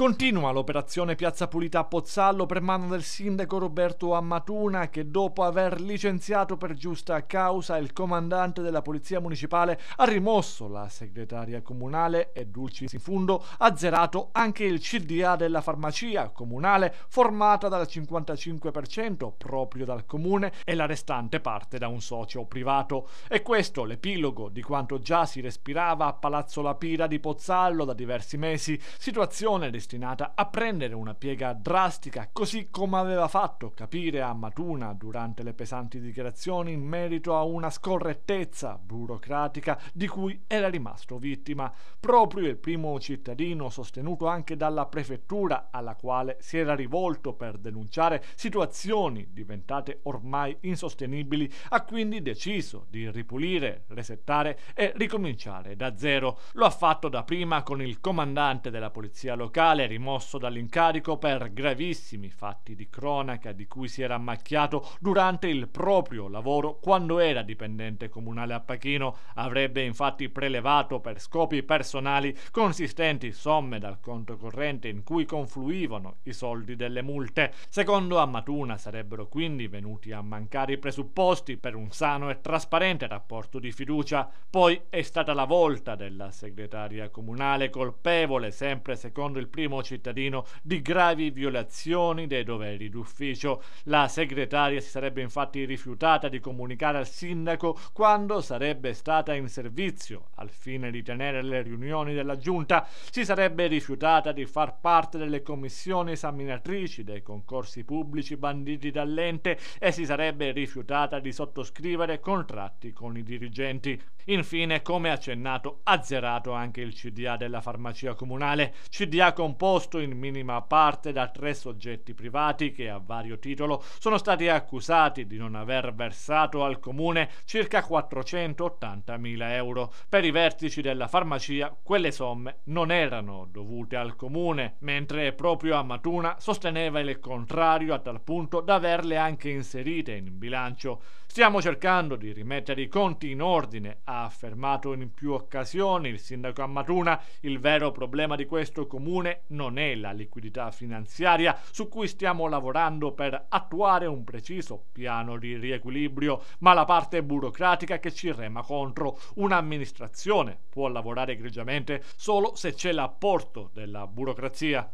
Continua l'operazione Piazza Pulita a Pozzallo per mano del sindaco Roberto Ammatuna che dopo aver licenziato per giusta causa il comandante della Polizia Municipale ha rimosso la segretaria comunale e Dulcis in fundo zerato anche il CDA della farmacia comunale formata dal 55% proprio dal comune e la restante parte da un socio privato. E questo l'epilogo di quanto già si respirava a Palazzo Lapira di Pozzallo da diversi mesi, situazione destinata destinata a prendere una piega drastica, così come aveva fatto capire a Matuna durante le pesanti dichiarazioni in merito a una scorrettezza burocratica di cui era rimasto vittima. Proprio il primo cittadino sostenuto anche dalla prefettura alla quale si era rivolto per denunciare situazioni diventate ormai insostenibili, ha quindi deciso di ripulire, resettare e ricominciare da zero. Lo ha fatto da prima con il comandante della polizia locale generale rimosso dall'incarico per gravissimi fatti di cronaca di cui si era macchiato durante il proprio lavoro quando era dipendente comunale a Pachino, avrebbe infatti prelevato per scopi personali consistenti somme dal conto corrente in cui confluivano i soldi delle multe. Secondo Ammatuna sarebbero quindi venuti a mancare i presupposti per un sano e trasparente rapporto di fiducia. Poi è stata la volta della segretaria comunale colpevole sempre secondo il primo primo cittadino di gravi violazioni dei doveri d'ufficio. La segretaria si sarebbe infatti rifiutata di comunicare al sindaco quando sarebbe stata in servizio al fine di tenere le riunioni della giunta, si sarebbe rifiutata di far parte delle commissioni esaminatrici dei concorsi pubblici banditi dall'ente e si sarebbe rifiutata di sottoscrivere contratti con i dirigenti. Infine, come accennato, azzerato anche il CDA della farmacia comunale, CDA con composto in minima parte da tre soggetti privati che a vario titolo sono stati accusati di non aver versato al comune circa 480.000 euro. Per i vertici della farmacia quelle somme non erano dovute al comune, mentre proprio a Matuna sosteneva il contrario a tal punto da averle anche inserite in bilancio. Stiamo cercando di rimettere i conti in ordine, ha affermato in più occasioni il sindaco Ammatuna. Il vero problema di questo comune non è la liquidità finanziaria su cui stiamo lavorando per attuare un preciso piano di riequilibrio, ma la parte burocratica che ci rema contro. Un'amministrazione può lavorare egregiamente solo se c'è l'apporto della burocrazia.